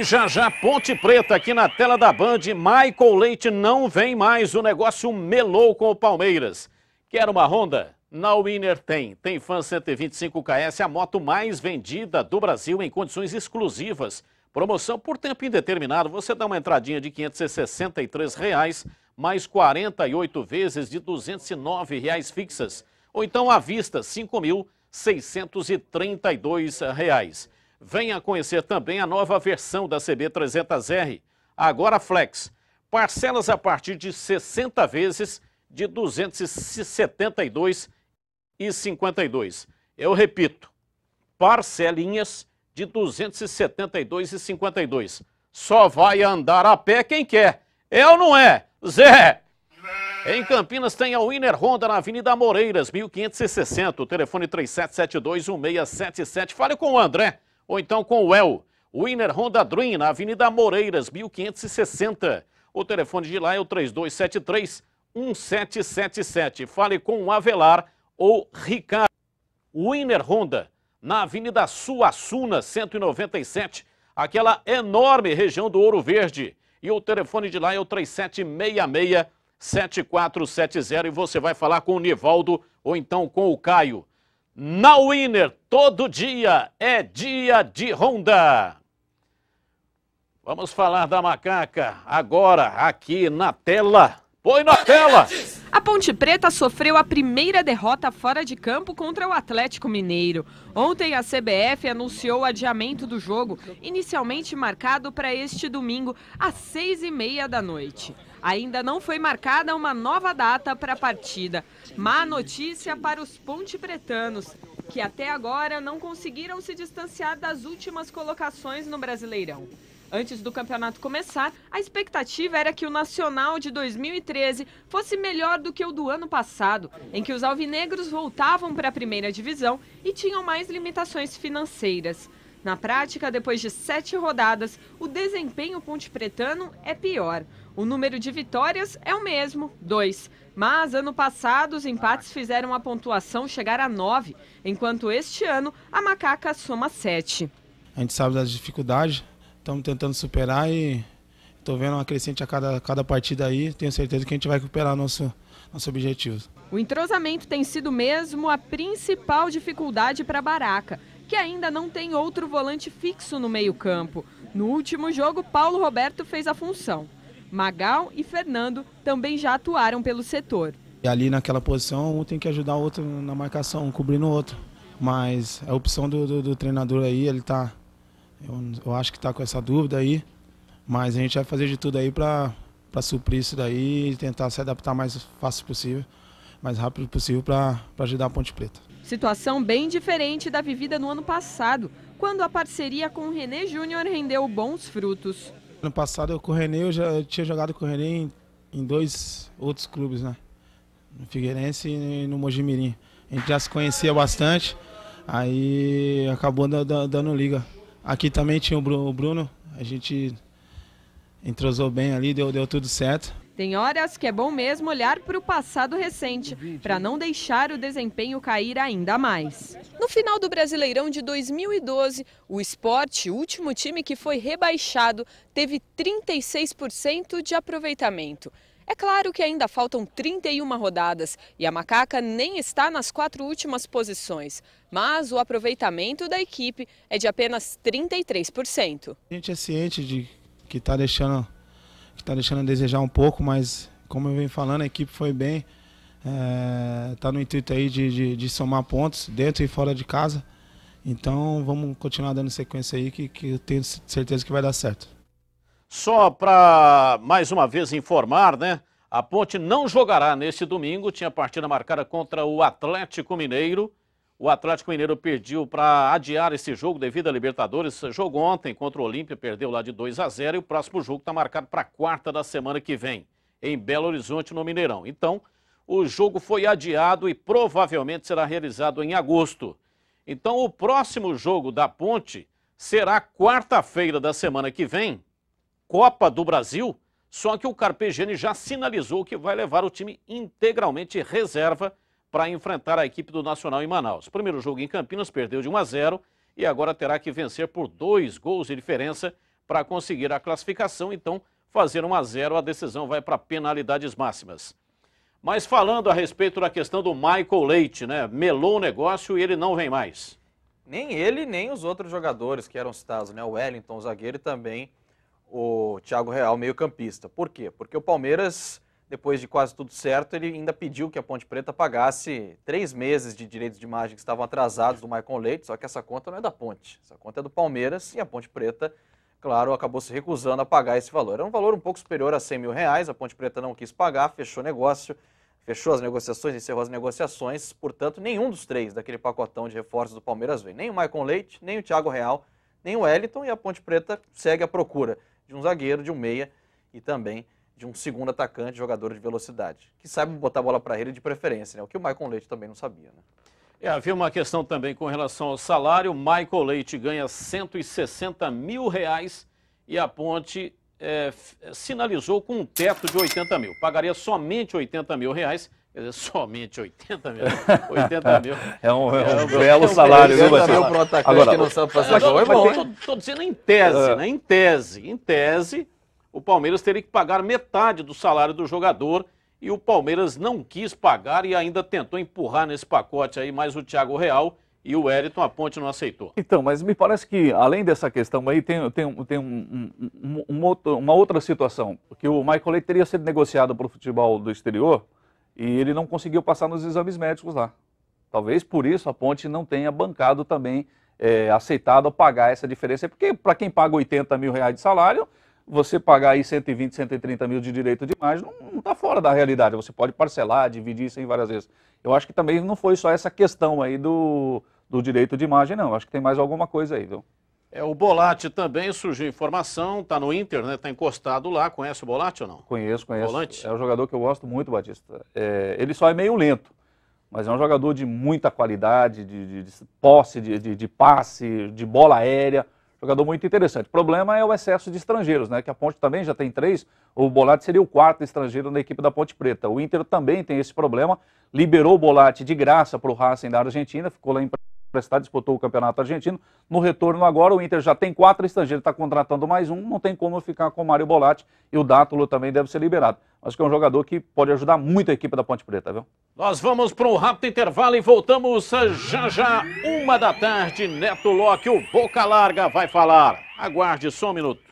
E já já Ponte Preta aqui na tela da Band, Michael Leite não vem mais, o negócio melou com o Palmeiras. Quer uma Honda? Na Winner tem. Tem Fan 125 KS, a moto mais vendida do Brasil em condições exclusivas. Promoção por tempo indeterminado, você dá uma entradinha de R$ 563, reais, mais 48 vezes de R$ 209 reais fixas. Ou então à vista, R$ 5.632. Venha conhecer também a nova versão da CB300R, agora Flex. Parcelas a partir de 60 vezes de 272,52. Eu repito, parcelinhas de 272,52. Só vai andar a pé quem quer. Eu não é, Zé! Em Campinas tem a Winner Honda na Avenida Moreiras, 1560, o telefone 37721677. Fale com o André ou então com o El, Winner Honda Dream, na Avenida Moreiras, 1560. O telefone de lá é o 3273 1777. Fale com o Avelar ou Ricardo. Winner Honda, na Avenida Suassuna, 197, aquela enorme região do Ouro Verde. E o telefone de lá é o 3766 7470 e você vai falar com o Nivaldo ou então com o Caio. Na Winner, todo dia é dia de Honda. Vamos falar da macaca agora, aqui na tela. Põe na tela! A Ponte Preta sofreu a primeira derrota fora de campo contra o Atlético Mineiro. Ontem a CBF anunciou o adiamento do jogo, inicialmente marcado para este domingo às seis e meia da noite. Ainda não foi marcada uma nova data para a partida. Má notícia para os pontepretanos, que até agora não conseguiram se distanciar das últimas colocações no Brasileirão. Antes do campeonato começar, a expectativa era que o Nacional de 2013 fosse melhor do que o do ano passado, em que os alvinegros voltavam para a primeira divisão e tinham mais limitações financeiras. Na prática, depois de sete rodadas, o desempenho pontepretano é pior. O número de vitórias é o mesmo, dois. Mas ano passado os empates fizeram a pontuação chegar a nove, enquanto este ano a macaca soma sete. A gente sabe das dificuldades, estamos tentando superar e estou vendo uma crescente a cada, cada partida aí. Tenho certeza que a gente vai recuperar nosso, nosso objetivo. O entrosamento tem sido mesmo a principal dificuldade para a Baraca, que ainda não tem outro volante fixo no meio-campo. No último jogo, Paulo Roberto fez a função. Magal e Fernando também já atuaram pelo setor. E ali naquela posição, um tem que ajudar o outro na marcação, um cobrindo o outro. Mas a opção do, do, do treinador aí, ele tá. Eu, eu acho que está com essa dúvida aí. Mas a gente vai fazer de tudo aí para suprir isso daí e tentar se adaptar mais fácil possível, mais rápido possível para ajudar a Ponte Preta. Situação bem diferente da vivida no ano passado, quando a parceria com o René Júnior rendeu bons frutos. Ano passado eu com o René, eu já eu tinha jogado com o René em, em, dois outros clubes, né? No Figueirense e no Mojimirim. A gente já se conhecia bastante, aí acabou dando, dando liga. Aqui também tinha o Bruno, a gente entrosou bem ali, deu, deu tudo certo. Tem horas que é bom mesmo olhar para o passado recente, para não deixar o desempenho cair ainda mais. No final do Brasileirão de 2012, o esporte, último time que foi rebaixado, teve 36% de aproveitamento. É claro que ainda faltam 31 rodadas e a Macaca nem está nas quatro últimas posições, mas o aproveitamento da equipe é de apenas 33%. A gente é ciente de que está deixando está deixando a desejar um pouco, mas como eu venho falando, a equipe foi bem. Está é, tá no intuito aí de, de, de, somar pontos dentro e fora de casa. Então vamos continuar dando sequência aí, que, que eu tenho certeza que vai dar certo. Só para mais uma vez informar, né? A Ponte não jogará neste domingo, tinha partida marcada contra o Atlético Mineiro. O Atlético Mineiro pediu para adiar esse jogo devido a Libertadores. Jogou ontem contra o Olímpia, perdeu lá de 2 a 0 e o próximo jogo está marcado para quarta da semana que vem, em Belo Horizonte, no Mineirão. Então, o jogo foi adiado e provavelmente será realizado em agosto. Então, o próximo jogo da Ponte será quarta-feira da semana que vem, Copa do Brasil. Só que o Carpegiani já sinalizou que vai levar o time integralmente reserva para enfrentar a equipe do Nacional em Manaus. primeiro jogo em Campinas perdeu de 1 a 0 e agora terá que vencer por dois gols de diferença para conseguir a classificação. Então, fazer 1 a 0 a decisão vai para penalidades máximas. Mas falando a respeito da questão do Michael Leite, né? Melou o negócio e ele não vem mais. Nem ele, nem os outros jogadores que eram citados, né? O Wellington, o zagueiro, e também o Thiago Real, meio-campista. Por quê? Porque o Palmeiras depois de quase tudo certo, ele ainda pediu que a Ponte Preta pagasse três meses de direitos de imagem que estavam atrasados do Michael Leite, só que essa conta não é da Ponte, essa conta é do Palmeiras e a Ponte Preta, claro, acabou se recusando a pagar esse valor. Era é um valor um pouco superior a 100 mil reais, a Ponte Preta não quis pagar, fechou negócio, fechou as negociações, encerrou as negociações, portanto, nenhum dos três daquele pacotão de reforços do Palmeiras vem nem o Michael Leite, nem o Thiago Real, nem o Wellington e a Ponte Preta segue a procura de um zagueiro, de um meia e também de um segundo atacante, jogador de velocidade, que saiba botar a bola para ele de preferência, né? o que o Michael Leite também não sabia. Né? É, havia uma questão também com relação ao salário. Michael Leite ganha 160 mil reais e a Ponte é, sinalizou com um teto de 80 mil. Pagaria somente 80 mil reais. Quer dizer, somente 80 mil. 80 mil. É um, é um, é um belo salário, viu, Batista? Agora, que não sabe fazer gol, é bom. Estou dizendo em tese, é. né? Em tese, em tese, o Palmeiras teria que pagar metade do salário do jogador e o Palmeiras não quis pagar e ainda tentou empurrar nesse pacote aí mais o Thiago Real e o Wellington a ponte não aceitou. Então, mas me parece que além dessa questão aí tem, tem, tem um, um, um outro, uma outra situação, que o Michael Leite teria sido negociado para o futebol do exterior e ele não conseguiu passar nos exames médicos lá. Talvez por isso a ponte não tenha bancado também, é, aceitado pagar essa diferença, porque para quem paga 80 mil reais de salário, você pagar aí 120, 130 mil de direito de imagem não está fora da realidade. Você pode parcelar, dividir isso em várias vezes. Eu acho que também não foi só essa questão aí do, do direito de imagem, não. Eu acho que tem mais alguma coisa aí, viu? É, o Bolatti também surgiu informação, está no Inter, né? Está encostado lá. Conhece o Bolatti ou não? Conheço, conheço. Volante. É um jogador que eu gosto muito, Batista. É, ele só é meio lento, mas é um jogador de muita qualidade, de, de, de posse, de, de, de passe, de bola aérea. Jogador muito interessante. O problema é o excesso de estrangeiros, né? Que a Ponte também já tem três. O Bolatti seria o quarto estrangeiro na equipe da Ponte Preta. O Inter também tem esse problema. Liberou o Bolatti de graça para o Racing da Argentina, ficou lá em Universidade disputou o Campeonato Argentino. No retorno agora, o Inter já tem quatro estrangeiros, está contratando mais um, não tem como ficar com o Mário Bolatti e o Dátulo também deve ser liberado. Acho que é um jogador que pode ajudar muito a equipe da Ponte Preta, viu? Nós vamos para um rápido intervalo e voltamos eh, já já, uma da tarde. Neto Locke, o Boca Larga vai falar. Aguarde só um minuto.